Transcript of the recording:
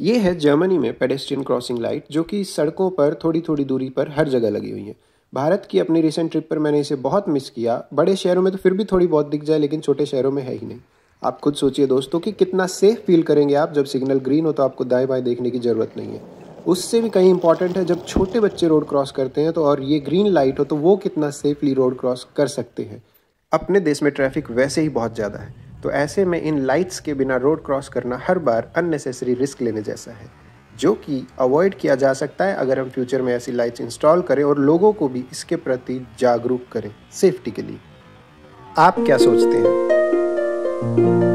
ये है जर्मनी में पेडेस्ट्रियन क्रॉसिंग लाइट जो कि सड़कों पर थोड़ी थोड़ी दूरी पर हर जगह लगी हुई है भारत की अपनी रिसेंट ट्रिप पर मैंने इसे बहुत मिस किया बड़े शहरों में तो फिर भी थोड़ी बहुत दिख जाए लेकिन छोटे शहरों में है ही नहीं आप खुद सोचिए दोस्तों कि कितना सेफ फील करेंगे आप जब सिग्नल ग्रीन हो तो आपको दाएं बाएं देखने की ज़रूरत नहीं है उससे भी कहीं इंपॉर्टेंट है जब छोटे बच्चे रोड क्रॉस करते हैं तो और ये ग्रीन लाइट हो तो वो कितना सेफली रोड क्रॉस कर सकते हैं अपने देश में ट्रैफिक वैसे ही बहुत ज़्यादा है तो ऐसे में इन लाइट्स के बिना रोड क्रॉस करना हर बार अननेसेसरी रिस्क लेने जैसा है जो कि अवॉइड किया जा सकता है अगर हम फ्यूचर में ऐसी लाइट्स इंस्टॉल करें और लोगों को भी इसके प्रति जागरूक करें सेफ्टी के लिए आप क्या सोचते हैं